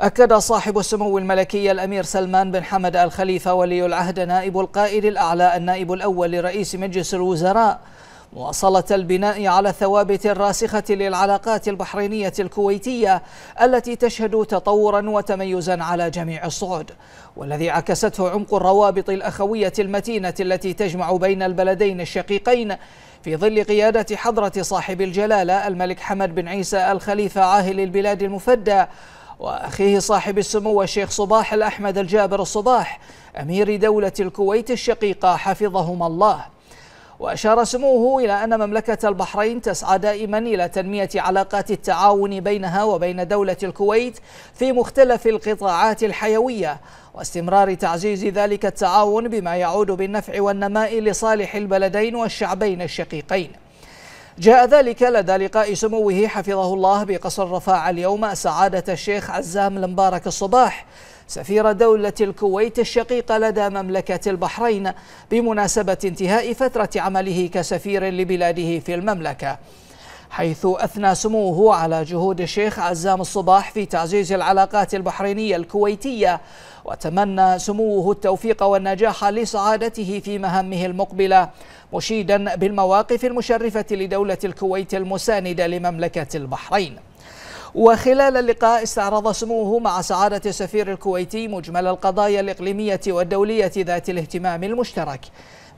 أكد صاحب السمو الملكي الأمير سلمان بن حمد الخليفة ولي العهد نائب القائد الأعلى النائب الأول لرئيس مجلس الوزراء مواصلة البناء على الثوابت الراسخة للعلاقات البحرينية الكويتية التي تشهد تطورا وتميزا على جميع الصعد والذي عكسته عمق الروابط الأخوية المتينة التي تجمع بين البلدين الشقيقين في ظل قيادة حضرة صاحب الجلالة الملك حمد بن عيسى الخليفة عاهل البلاد المفدى وأخيه صاحب السمو الشيخ صباح الأحمد الجابر الصباح أمير دولة الكويت الشقيقة حفظهما الله وأشار سموه إلى أن مملكة البحرين تسعى دائما إلى تنمية علاقات التعاون بينها وبين دولة الكويت في مختلف القطاعات الحيوية واستمرار تعزيز ذلك التعاون بما يعود بالنفع والنماء لصالح البلدين والشعبين الشقيقين جاء ذلك لدى لقاء سموه حفظه الله بقصر رفاع اليوم سعادة الشيخ عزام المبارك الصباح سفير دولة الكويت الشقيقة لدى مملكة البحرين بمناسبة انتهاء فترة عمله كسفير لبلاده في المملكة حيث أثنى سموه على جهود الشيخ عزام الصباح في تعزيز العلاقات البحرينية الكويتية وتمنى سموه التوفيق والنجاح لسعادته في مهامه المقبلة مشيدا بالمواقف المشرفة لدولة الكويت المساندة لمملكة البحرين وخلال اللقاء استعرض سموه مع سعادة السفير الكويتي مجمل القضايا الإقليمية والدولية ذات الاهتمام المشترك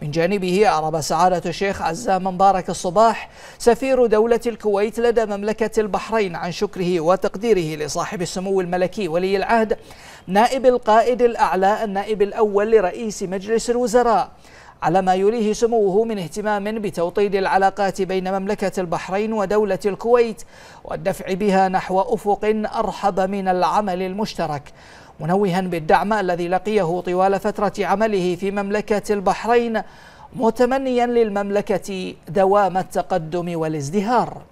من جانبه أعرب سعادة الشيخ عزام مبارك الصباح سفير دولة الكويت لدى مملكة البحرين عن شكره وتقديره لصاحب السمو الملكي ولي العهد نائب القائد الأعلى النائب الأول لرئيس مجلس الوزراء على ما يريه سموه من اهتمام بتوطيد العلاقات بين مملكة البحرين ودولة الكويت والدفع بها نحو أفق أرحب من العمل المشترك منوها بالدعم الذي لقيه طوال فترة عمله في مملكة البحرين متمنيا للمملكة دوام التقدم والازدهار